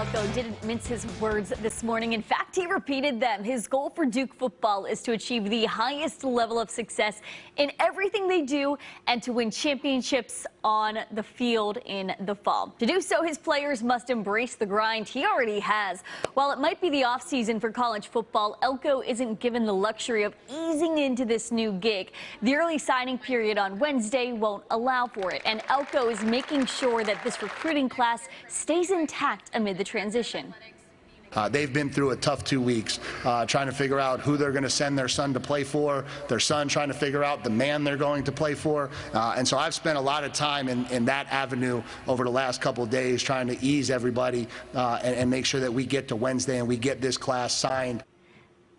Elko didn't mince his words this morning. In fact, he repeated them. His goal for Duke football is to achieve the highest level of success in everything they do and to win championships on the field in the fall. To do so, his players must embrace the grind he already has. While it might be the offseason for college football, Elko isn't given the luxury of easing into this new gig. The early signing period on Wednesday won't allow for it, and Elko is making sure that this recruiting class stays intact amid the transition. Uh, they've been through a tough two weeks uh, trying to figure out who they're going to send their son to play for, their son trying to figure out the man they're going to play for. Uh, and so I've spent a lot of time in, in that avenue over the last couple days trying to ease everybody uh, and, and make sure that we get to Wednesday and we get this class signed.